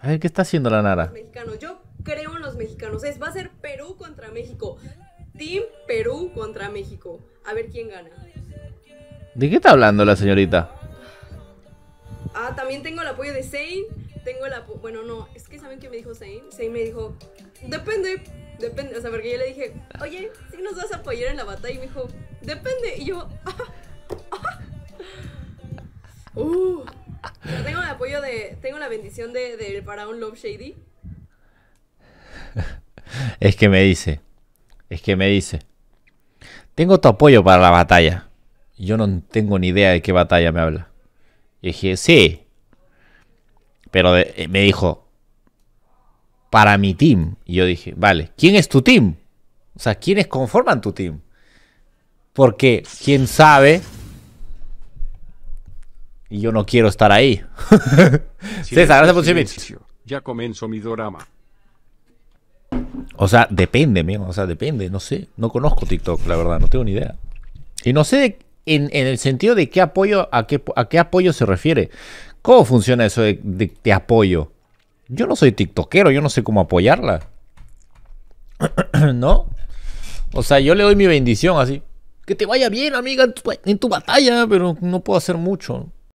A ver, ¿qué está haciendo la Nara? Yo creo en los mexicanos. Es, va a ser Perú contra México. Team Perú contra México. A ver quién gana. ¿De qué está hablando la señorita? Ah, también tengo el apoyo de Zane. Tengo el Bueno, no, es que ¿saben qué me dijo Zane? Zane me dijo, depende, depende. O sea, porque yo le dije, oye, si ¿sí nos vas a apoyar en la batalla. Y me dijo, depende. Y yo, ah, Tengo la bendición de, para un Love Shady. es que me dice. Es que me dice. Tengo tu apoyo para la batalla. Yo no tengo ni idea de qué batalla me habla. Y dije, sí. Pero eh, me dijo, para mi team. Y yo dije, vale, ¿quién es tu team? O sea, ¿quiénes conforman tu team? Porque, ¿quién sabe? Y yo no quiero estar ahí. César, gracias por silencio. Ya comenzó mi drama. O sea, depende, amigo. O sea, depende. No sé. No conozco TikTok, la verdad. No tengo ni idea. Y no sé en, el sentido de qué apoyo, a qué, a qué apoyo se refiere. ¿Cómo funciona eso de, de, apoyo? Yo no soy TikTokero. Yo no sé cómo apoyarla. ¿No? O sea, yo le doy mi bendición así. Que te vaya bien, amiga, en tu batalla, pero no puedo hacer mucho.